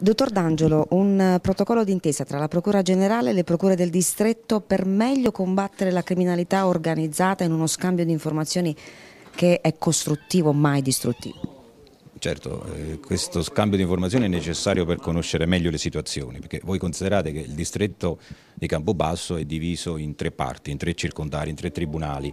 Dottor D'Angelo, un eh, protocollo d'intesa tra la Procura Generale e le Procure del Distretto per meglio combattere la criminalità organizzata in uno scambio di informazioni che è costruttivo, mai distruttivo. Certo, eh, questo scambio di informazioni è necessario per conoscere meglio le situazioni, perché voi considerate che il distretto di Campobasso è diviso in tre parti, in tre circondari, in tre tribunali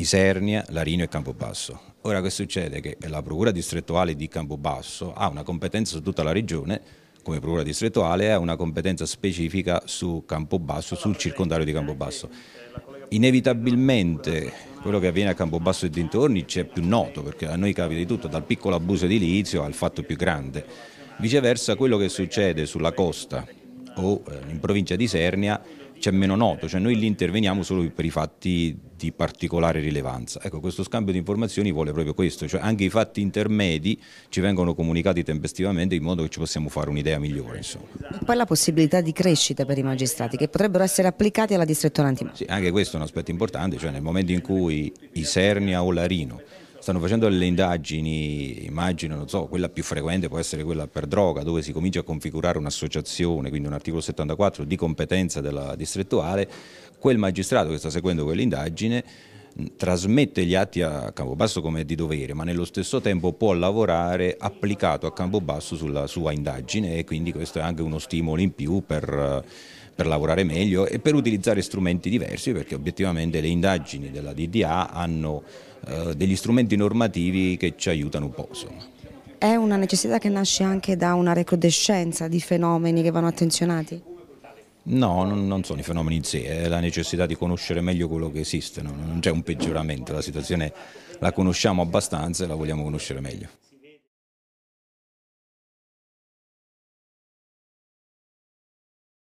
Isernia, Larino e Campobasso. Ora che succede? Che la Procura distrettuale di Campobasso ha una competenza su tutta la regione, come Procura distrettuale ha una competenza specifica su Campobasso, sul circondario di Campobasso. Inevitabilmente quello che avviene a Campobasso e dintorni c'è più noto, perché a noi capita di tutto, dal piccolo abuso edilizio al fatto più grande. Viceversa quello che succede sulla costa o eh, in provincia di Isernia c'è meno noto, cioè noi lì interveniamo solo per i fatti di particolare rilevanza. Ecco, questo scambio di informazioni vuole proprio questo, cioè anche i fatti intermedi ci vengono comunicati tempestivamente in modo che ci possiamo fare un'idea migliore. Insomma. poi la possibilità di crescita per i magistrati che potrebbero essere applicati alla distrettura antimafia. Sì, anche questo è un aspetto importante, cioè nel momento in cui Isernia o Larino stanno facendo delle indagini, immagino, non so, quella più frequente può essere quella per droga, dove si comincia a configurare un'associazione, quindi un articolo 74 di competenza della distrettuale, quel magistrato che sta seguendo quell'indagine trasmette gli atti a Campobasso come è di dovere, ma nello stesso tempo può lavorare applicato a Campobasso sulla sua indagine e quindi questo è anche uno stimolo in più per, eh, per lavorare meglio e per utilizzare strumenti diversi perché obiettivamente le indagini della DDA hanno eh, degli strumenti normativi che ci aiutano un po'. Insomma. È una necessità che nasce anche da una recrudescenza di fenomeni che vanno attenzionati? No, non, sono i fenomeni in sé, è la necessità di conoscere meglio quello che esiste, non c'è un peggioramento, la situazione la conosciamo abbastanza e la vogliamo conoscere meglio.